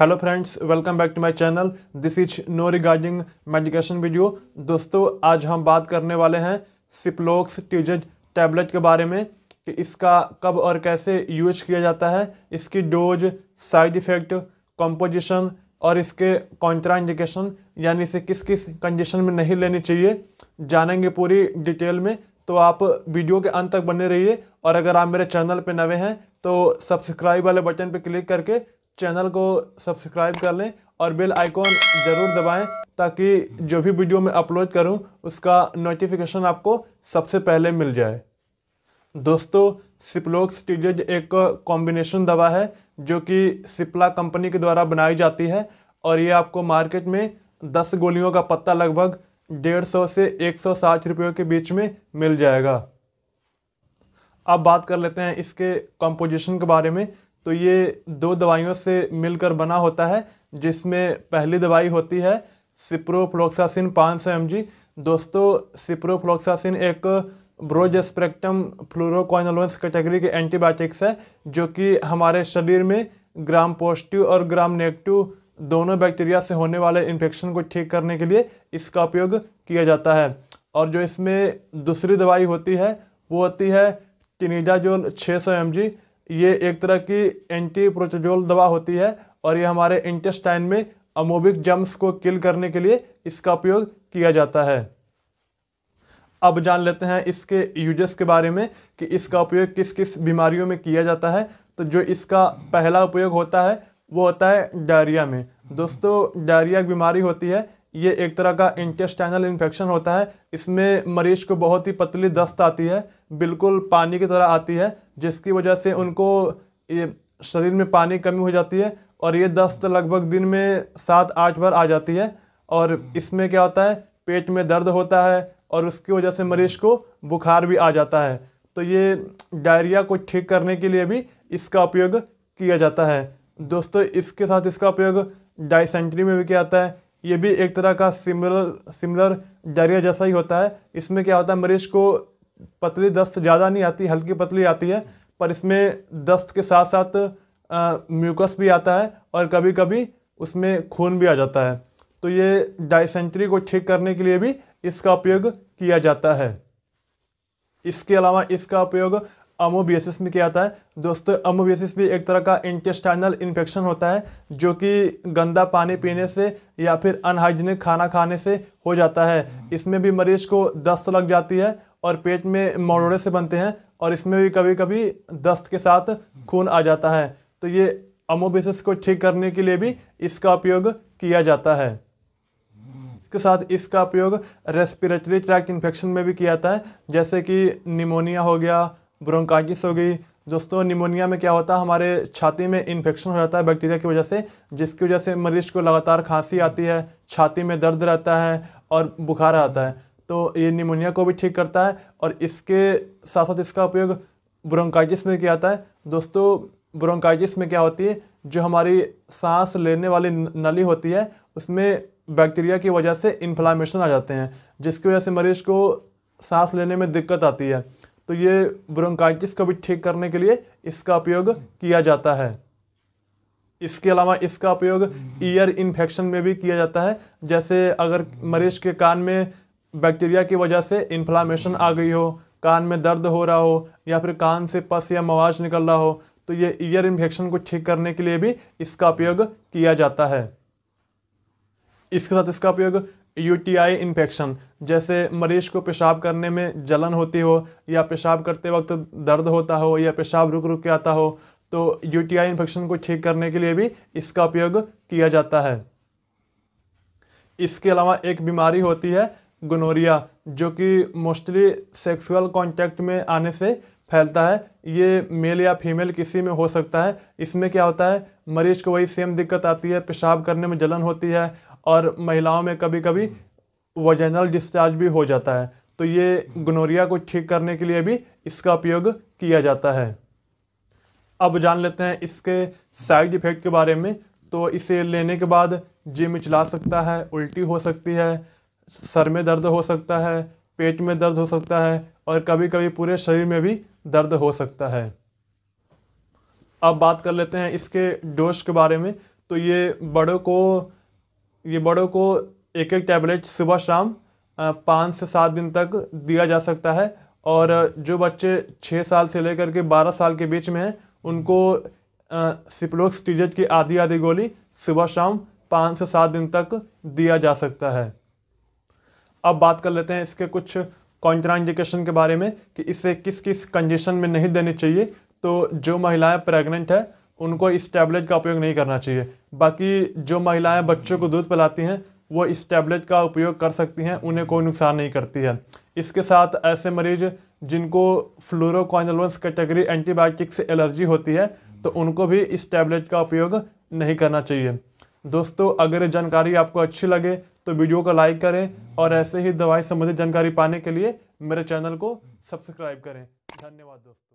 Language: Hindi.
hello friends welcome back to my channel this is no regarding medication video दोस्तों आज हम बात करने वाले हैं सिप्लोक्स ट्यूजेज टैबलेट के बारे में कि इसका कब और कैसे यूज किया जाता है इसकी डोज साइड इफ़ेक्ट कॉम्पोजिशन और इसके कॉन्ट्रा इंडिकेशन यानी इसे किस किस कंडीशन में नहीं लेनी चाहिए जानेंगे पूरी डिटेल में तो आप वीडियो के अंत तक बने रहिए और अगर आप मेरे चैनल पर नवे हैं तो सब्सक्राइब वाले बटन पर क्लिक करके चैनल को सब्सक्राइब कर लें और बेल आइकॉन ज़रूर दबाएं ताकि जो भी वीडियो मैं अपलोड करूं उसका नोटिफिकेशन आपको सबसे पहले मिल जाए दोस्तों सिप्लोक्स टीजेज एक कॉम्बिनेशन दवा है जो कि सिप्ला कंपनी के द्वारा बनाई जाती है और ये आपको मार्केट में दस गोलियों का पत्ता लगभग डेढ़ सौ से एक सौ साठ रुपये के बीच में मिल जाएगा अब बात कर लेते हैं इसके कॉम्पोजिशन के बारे में तो ये दो दवाइयों से मिलकर बना होता है जिसमें पहली दवाई होती है सिप्रोफ्लोक्सासिन 500 सौ दोस्तों सिप्रोफ्लोक्सासिन एक ब्रोजस्प्रेक्टम फ्लोरोक्वाइनोलोन्स कैटेगरी के एंटीबायोटिक्स है जो कि हमारे शरीर में ग्राम पॉजिटिव और ग्राम नेगेटिव दोनों बैक्टीरिया से होने वाले इन्फेक्शन को ठीक करने के लिए इसका उपयोग किया जाता है और जो इसमें दूसरी दवाई होती है वो होती है टिनीजाजोल छः सौ एम ये एक तरह की एंटी प्रोटोजोल दवा होती है और ये हमारे इंटेस्टाइन में अमोबिक जम्स को किल करने के लिए इसका उपयोग किया जाता है अब जान लेते हैं इसके यूजेस के बारे में कि इसका उपयोग किस किस बीमारियों में किया जाता है तो जो इसका पहला उपयोग होता है वो होता है डायरिया में दोस्तों डायरिया बीमारी होती है ये एक तरह का इंटेस्टाइनल इन्फेक्शन होता है इसमें मरीज को बहुत ही पतली दस्त आती है बिल्कुल पानी की तरह आती है जिसकी वजह से उनको ये शरीर में पानी कमी हो जाती है और ये दस्त लगभग दिन में सात आठ बार आ जाती है और इसमें क्या होता है पेट में दर्द होता है और उसकी वजह से मरीज को बुखार भी आ जाता है तो ये डायरिया को ठीक करने के लिए भी इसका उपयोग किया जाता है दोस्तों इसके साथ इसका उपयोग डाइसेंट्री में भी किया जाता है ये भी एक तरह का सिमिलर सिमिलर जरिया जैसा ही होता है इसमें क्या होता है मरीज को पतली दस्त ज़्यादा नहीं आती हल्की पतली आती है पर इसमें दस्त के साथ साथ म्यूकस भी आता है और कभी कभी उसमें खून भी आ जाता है तो ये डायसेंट्री को ठीक करने के लिए भी इसका उपयोग किया जाता है इसके अलावा इसका उपयोग अमोबियसिस में किया जाता है दोस्तों अमोबियसिस भी एक तरह का इंटेस्टाइनल इन्फेक्शन होता है जो कि गंदा पानी पीने से या फिर अनहाइजीनिक खाना खाने से हो जाता है इसमें भी मरीज को दस्त लग जाती है और पेट में मोड़ोड़े से बनते हैं और इसमें भी कभी कभी दस्त के साथ खून आ जाता है तो ये अमोबियसिस को ठीक करने के लिए भी इसका उपयोग किया जाता है इसके साथ इसका उपयोग रेस्पिरेटरी ट्रैक्ट इन्फेक्शन में भी किया जाता है जैसे कि निमोनिया हो गया ब्रोंकाइटिस हो गई दोस्तों निमोनिया में क्या होता है हमारे छाती में इन्फेक्शन हो जाता है बैक्टीरिया की वजह से जिसकी वजह से मरीज को लगातार खांसी आती है छाती में दर्द रहता है और बुखार आता है तो ये निमोनिया को भी ठीक करता है और इसके साथ साथ इसका उपयोग ब्रोंकाइटिस में किया जाता है दोस्तों ब्रोंकाइटिस में क्या होती है जो हमारी सांस लेने वाली नली होती है उसमें बैक्टीरिया की वजह से इन्फ्लामेशन आ जाते हैं जिसकी वजह से मरीज को सांस लेने में दिक्कत आती है तो ये ब्रोंकाइटिस को भी ठीक करने के लिए इसका उपयोग किया जाता है इसके अलावा इसका उपयोग ईयर इन्फेक्शन में भी किया जाता है जैसे अगर मरीज के कान में बैक्टीरिया की वजह से इन्फ्लामेशन आ गई हो कान में दर्द हो रहा हो या फिर कान से पस या मवाज निकल रहा हो तो ये ईयर इन्फेक्शन को ठीक करने के लिए भी इसका उपयोग किया जाता है इसके साथ इसका उपयोग यूटीआई इन्फेक्शन जैसे मरीज को पेशाब करने में जलन होती हो या पेशाब करते वक्त दर्द होता हो या पेशाब रुक रुक के आता हो तो यूटीआई इन्फेक्शन को ठीक करने के लिए भी इसका उपयोग किया जाता है इसके अलावा एक बीमारी होती है गनोरिया जो कि मोस्टली सेक्सुअल कॉन्टैक्ट में आने से फैलता है ये मेल या फीमेल किसी में हो सकता है इसमें क्या होता है मरीज को वही सेम दिक्कत आती है पेशाब करने में जलन होती है और महिलाओं में कभी कभी वजनल डिस्चार्ज भी हो जाता है तो ये गनोरिया को ठीक करने के लिए भी इसका उपयोग किया जाता है अब जान लेते हैं इसके साइड इफ़ेक्ट के बारे में तो इसे लेने के बाद जिम चला सकता है उल्टी हो सकती है सर में दर्द हो सकता है पेट में दर्द हो सकता है और कभी कभी पूरे शरीर में भी दर्द हो सकता है अब बात कर लेते हैं इसके डोज के बारे में तो ये बड़ों को ये बड़ों को एक एक टैबलेट सुबह शाम पाँच से सात दिन तक दिया जा सकता है और जो बच्चे छः साल से लेकर के बारह साल के बीच में हैं उनको सिप्लोक्स टीजेट की आधी आधी गोली सुबह शाम पाँच से सात दिन तक दिया जा सकता है अब बात कर लेते हैं इसके कुछ कॉन्ट्राइंडिकेशन के बारे में कि इसे किस किस कंजेशन में नहीं देनी चाहिए तो जो महिलाएं प्रेग्नेंट है उनको इस टैबलेट का उपयोग नहीं करना चाहिए बाकी जो महिलाएं बच्चों को दूध पिलाती हैं वो इस टैबलेट का उपयोग कर सकती हैं उन्हें कोई नुकसान नहीं करती है इसके साथ ऐसे मरीज जिनको फ्लोरोकाइनलोन्स कैटेगरी एंटीबायोटिक से एलर्जी होती है तो उनको भी इस टैबलेट का उपयोग नहीं करना चाहिए दोस्तों अगर ये जानकारी आपको अच्छी लगे तो वीडियो को लाइक करें और ऐसे ही दवाई संबंधित जानकारी पाने के लिए मेरे चैनल को सब्सक्राइब करें धन्यवाद दोस्तों